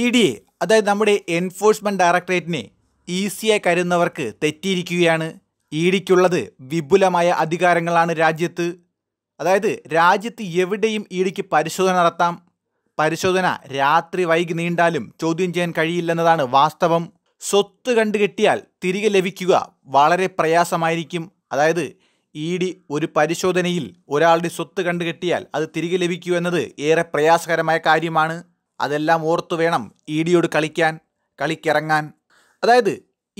E D A അതായത് നമ്മുടെ enforcement ഡയറക്ടറേറ്റിനെ ഈസിയായി കരുതുന്നവർക്ക് തെറ്റിയിരിക്കുകയാണ് ഇ ഡിക്കുള്ളത് വിപുലമായ അധികാരങ്ങളാണ് രാജ്യത്ത് അതായത് രാജ്യത്ത് എവിടെയും ഇ ഡിക്ക് പരിശോധന നടത്താം പരിശോധന രാത്രി വൈകി നീണ്ടാലും ചോദ്യം ചെയ്യാൻ കഴിയില്ലെന്നതാണ് വാസ്തവം സ്വത്ത് കണ്ടുകെട്ടിയാൽ തിരികെ ലഭിക്കുക വളരെ പ്രയാസമായിരിക്കും അതായത് ഇ ഡി ഒരു പരിശോധനയിൽ ഒരാളുടെ സ്വത്ത് കണ്ടുകെട്ടിയാൽ അത് തിരികെ ലഭിക്കൂ എന്നത് ഏറെ പ്രയാസകരമായ കാര്യമാണ് അതെല്ലാം ഓർത്തു വേണം ഇ ഡിയോട് കളിക്കാൻ കളിക്കിറങ്ങാൻ അതായത്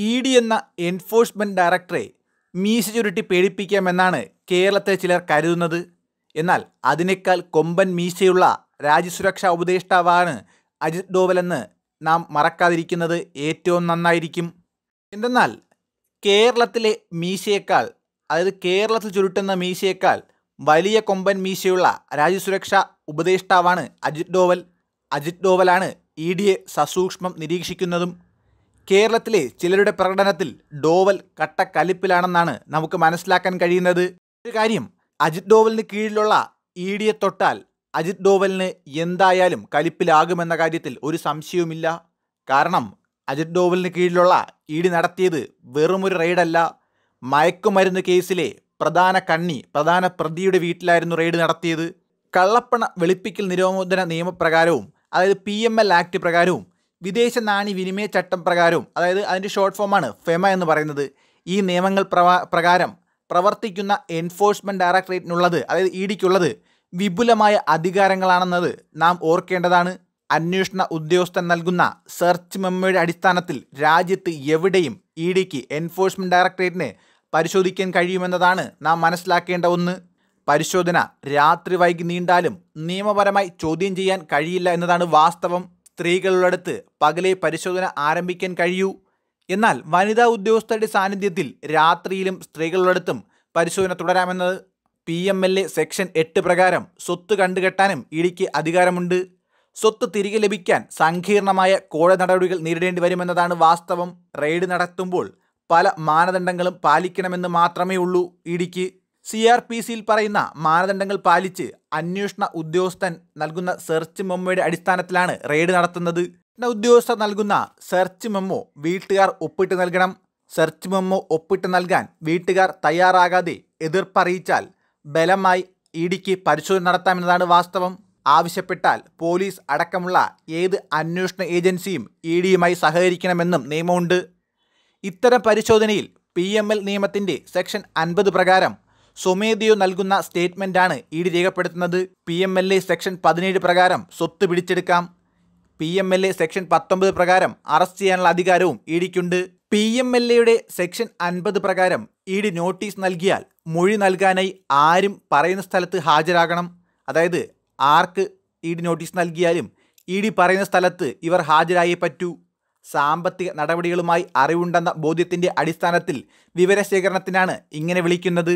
ഇ ഡി എന്ന എൻഫോഴ്സ്മെൻറ്റ് ഡയറക്ടറെ മീശ ചുരുട്ടി പേടിപ്പിക്കാമെന്നാണ് കേരളത്തെ ചിലർ കരുതുന്നത് എന്നാൽ അതിനേക്കാൾ കൊമ്പൻ മീശയുള്ള രാജ്യസുരക്ഷാ ഉപദേഷ്ടാവാണ് അജിത് ഡോവലെന്ന് നാം മറക്കാതിരിക്കുന്നത് ഏറ്റവും നന്നായിരിക്കും എന്തെന്നാൽ കേരളത്തിലെ മീശയേക്കാൾ അതായത് കേരളത്തിൽ ചുരുട്ടുന്ന മീശയേക്കാൾ വലിയ കൊമ്പൻ മീശയുള്ള രാജ്യസുരക്ഷാ ഉപദേഷ്ടാവാണ് അജിത് ഡോവൽ അജിത് ഡോവലാണ് ഇ എ സസൂക്ഷ്മം നിരീക്ഷിക്കുന്നതും കേരളത്തിലെ ചിലരുടെ പ്രകടനത്തിൽ ഡോവൽ കട്ട കലിപ്പിലാണെന്നാണ് നമുക്ക് മനസ്സിലാക്കാൻ കഴിയുന്നത് ഒരു കാര്യം അജിത് ഡോവലിന് കീഴിലുള്ള ഇ എ തൊട്ടാൽ അജിത് ഡോവലിന് എന്തായാലും കലിപ്പിലാകുമെന്ന കാര്യത്തിൽ ഒരു സംശയവുമില്ല കാരണം അജിത് ഡോവലിന് കീഴിലുള്ള ഇ ഡി നടത്തിയത് വെറുമൊരു റെയ്ഡല്ല മയക്കുമരുന്ന് കേസിലെ പ്രധാന കണ്ണി പ്രധാന പ്രതിയുടെ വീട്ടിലായിരുന്നു റെയ്ഡ് നടത്തിയത് കള്ളപ്പണ വെളുപ്പിക്കൽ നിരോധന നിയമപ്രകാരവും അതായത് പി എം എൽ ആക്ട് പ്രകാരവും വിദേശ നാണി വിനിമയ ചട്ടം പ്രകാരവും അതായത് അതിൻ്റെ ഷോർട്ട് ഫോമാണ് ഫെമ എന്ന് പറയുന്നത് ഈ നിയമങ്ങൾ പ്രകാരം പ്രവർത്തിക്കുന്ന എൻഫോഴ്സ്മെൻറ്റ് ഡയറക്ടറേറ്റിനുള്ളത് അതായത് ഇ e ഡിക്കുള്ളത് വിപുലമായ അധികാരങ്ങളാണെന്നത് നാം ഓർക്കേണ്ടതാണ് അന്വേഷണ ഉദ്യോഗസ്ഥൻ നൽകുന്ന സെർച്ച് മെമ്മോയുടെ അടിസ്ഥാനത്തിൽ രാജ്യത്ത് എവിടെയും ഇ ഡിക്ക് എൻഫോഴ്സ്മെൻറ്റ് ഡയറക്ടറേറ്റിന് പരിശോധിക്കാൻ കഴിയുമെന്നതാണ് നാം മനസ്സിലാക്കേണ്ട ഒന്ന് പരിശോധന രാത്രി വൈകി നീണ്ടാലും നിയമപരമായി ചോദ്യം ചെയ്യാൻ കഴിയില്ല എന്നതാണ് വാസ്തവം സ്ത്രീകളുടെടുത്ത് പകലെ പരിശോധന ആരംഭിക്കാൻ കഴിയൂ എന്നാൽ വനിതാ ഉദ്യോഗസ്ഥരുടെ സാന്നിധ്യത്തിൽ രാത്രിയിലും സ്ത്രീകളുടെടുത്തും പരിശോധന തുടരാമെന്നത് P M L A section എട്ട് പ്രകാരം സ്വത്ത് കണ്ടുകെട്ടാനും ഇടിക്ക് അധികാരമുണ്ട് സ്വത്ത് തിരികെ ലഭിക്കാൻ സങ്കീർണമായ കോഴ നടപടികൾ നേരിടേണ്ടി വരുമെന്നതാണ് വാസ്തവം റെയ്ഡ് നടത്തുമ്പോൾ പല മാനദണ്ഡങ്ങളും പാലിക്കണമെന്ന് മാത്രമേ ഉള്ളൂ ഇടിക്ക് സി ആർ പി സിയിൽ പറയുന്ന മാനദണ്ഡങ്ങൾ പാലിച്ച് അന്വേഷണ ഉദ്യോഗസ്ഥൻ നൽകുന്ന സെർച്ച് മെമ്മോയുടെ അടിസ്ഥാനത്തിലാണ് റെയ്ഡ് നടത്തുന്നത് ഉദ്യോഗസ്ഥർ നൽകുന്ന സെർച്ച് മെമ്മോ വീട്ടുകാർ ഒപ്പിട്ട് നൽകണം സെർച്ച് മെമ്മോ ഒപ്പിട്ട് നൽകാൻ വീട്ടുകാർ തയ്യാറാകാതെ എതിർപ്പറിയിച്ചാൽ ബലമായി ഇ ഡിക്ക് പരിശോധന നടത്താമെന്നതാണ് വാസ്തവം ആവശ്യപ്പെട്ടാൽ പോലീസ് അടക്കമുള്ള ഏത് അന്വേഷണ ഏജൻസിയും ഇ ഡിയുമായി സഹകരിക്കണമെന്നും നിയമമുണ്ട് ഇത്തരം പരിശോധനയിൽ പി എം എൽ നിയമത്തിൻ്റെ സെക്ഷൻ അൻപത് പ്രകാരം സ്വമേധയോ നൽകുന്ന സ്റ്റേറ്റ്മെൻറ്റാണ് ഇ ഡി രേഖപ്പെടുത്തുന്നത് P M L A section പതിനേഴ് പ്രകാരം സ്വത്ത് പിടിച്ചെടുക്കാം P M L A section പത്തൊമ്പത് പ്രകാരം അറസ്റ്റ് ചെയ്യാനുള്ള അധികാരവും ഇ ഡിക്കുണ്ട് പി എം എൽ എയുടെ സെക്ഷൻ അൻപത് പ്രകാരം ഇ ഡി നോട്ടീസ് നൽകിയാൽ മൊഴി നൽകാനായി ആരും പറയുന്ന സ്ഥലത്ത് ഹാജരാകണം അതായത് ആർക്ക് ഇ ഡി നോട്ടീസ് നൽകിയാലും ഇ ഡി പറയുന്ന സ്ഥലത്ത് ഇവർ ഹാജരായി പറ്റൂ സാമ്പത്തിക നടപടികളുമായി അറിവുണ്ടെന്ന ബോധ്യത്തിൻ്റെ അടിസ്ഥാനത്തിൽ വിവരശേഖരണത്തിനാണ് ഇങ്ങനെ വിളിക്കുന്നത്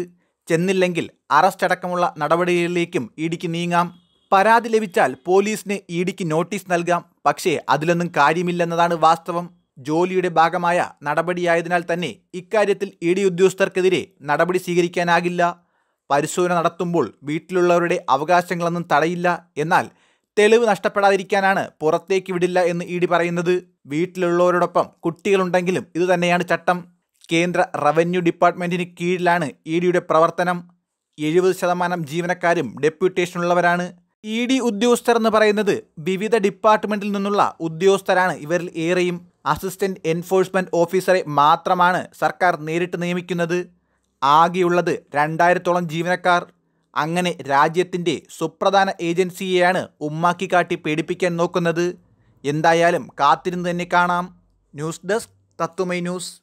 ചെന്നില്ലെങ്കിൽ അറസ്റ്റ് അടക്കമുള്ള നടപടികളിലേക്കും ഇടിക്ക് നീങ്ങാം പരാതി ലഭിച്ചാൽ പോലീസിന് ഇടിക്ക് നോട്ടീസ് നൽകാം പക്ഷേ അതിലൊന്നും കാര്യമില്ലെന്നതാണ് വാസ്തവം ജോലിയുടെ ഭാഗമായ നടപടിയായതിനാൽ തന്നെ ഇക്കാര്യത്തിൽ ഇ ഡി ഉദ്യോഗസ്ഥർക്കെതിരെ നടപടി സ്വീകരിക്കാനാകില്ല പരിശോധന നടത്തുമ്പോൾ വീട്ടിലുള്ളവരുടെ അവകാശങ്ങളൊന്നും തടയില്ല എന്നാൽ തെളിവ് നഷ്ടപ്പെടാതിരിക്കാനാണ് പുറത്തേക്ക് വിടില്ല എന്ന് ഇ ഡി പറയുന്നത് വീട്ടിലുള്ളവരോടൊപ്പം കുട്ടികളുണ്ടെങ്കിലും ഇതുതന്നെയാണ് ചട്ടം കേന്ദ്ര റവന്യൂ ഡിപ്പാർട്ട്മെൻറ്റിന് കീഴിലാണ് ഇ ഡിയുടെ പ്രവർത്തനം എഴുപത് ശതമാനം ജീവനക്കാരും ഡെപ്യൂട്ടേഷനുള്ളവരാണ് ഇ ഡി ഉദ്യോഗസ്ഥർ എന്ന് പറയുന്നത് വിവിധ ഡിപ്പാർട്ട്മെൻറ്റിൽ നിന്നുള്ള ഉദ്യോഗസ്ഥരാണ് ഇവരിൽ ഏറെയും അസിസ്റ്റൻ്റ് എൻഫോഴ്സ്മെൻറ്റ് ഓഫീസറെ മാത്രമാണ് സർക്കാർ നേരിട്ട് നിയമിക്കുന്നത് ആകെയുള്ളത് രണ്ടായിരത്തോളം ജീവനക്കാർ അങ്ങനെ രാജ്യത്തിൻ്റെ സുപ്രധാന ഏജൻസിയെയാണ് ഉമ്മാക്കി കാട്ടി പേടിപ്പിക്കാൻ നോക്കുന്നത് എന്തായാലും കാത്തിരുന്ന് തന്നെ കാണാം ന്യൂസ് ഡെസ്ക് തത്തുമൈ ന്യൂസ്